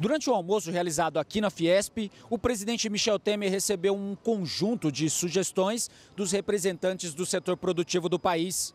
Durante o almoço realizado aqui na Fiesp, o presidente Michel Temer recebeu um conjunto de sugestões dos representantes do setor produtivo do país.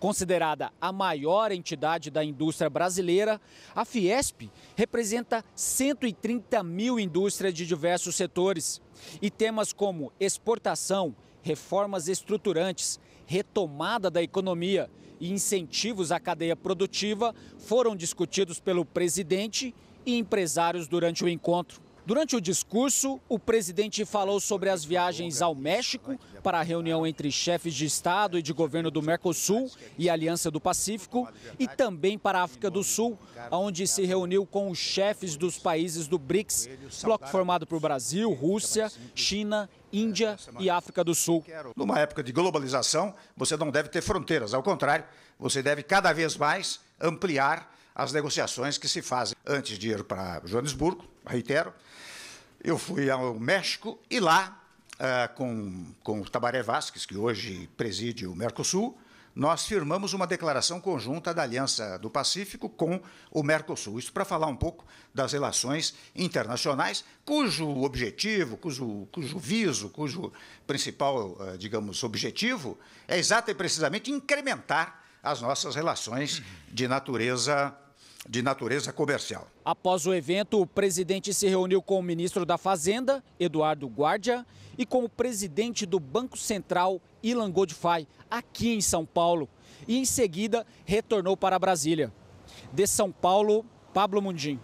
Considerada a maior entidade da indústria brasileira, a Fiesp representa 130 mil indústrias de diversos setores. E temas como exportação, reformas estruturantes, retomada da economia e incentivos à cadeia produtiva foram discutidos pelo presidente e empresários durante o encontro. Durante o discurso, o presidente falou sobre as viagens ao México para a reunião entre chefes de Estado e de governo do Mercosul e Aliança do Pacífico, e também para a África do Sul, onde se reuniu com os chefes dos países do BRICS, bloco formado por Brasil, Rússia, China, Índia e África do Sul. Numa época de globalização, você não deve ter fronteiras, ao contrário, você deve cada vez mais ampliar as negociações que se fazem antes de ir para Joanesburgo, reitero. Eu fui ao México e lá, ah, com, com o Tabaré Vasquez, que hoje preside o Mercosul, nós firmamos uma declaração conjunta da Aliança do Pacífico com o Mercosul. Isso para falar um pouco das relações internacionais, cujo objetivo, cujo, cujo viso, cujo principal, ah, digamos, objetivo é exato e precisamente incrementar as nossas relações de natureza de natureza comercial. Após o evento, o presidente se reuniu com o ministro da Fazenda, Eduardo Guardia, e com o presidente do Banco Central, Ilan Godfrey, aqui em São Paulo. E em seguida retornou para Brasília. De São Paulo, Pablo Mundim.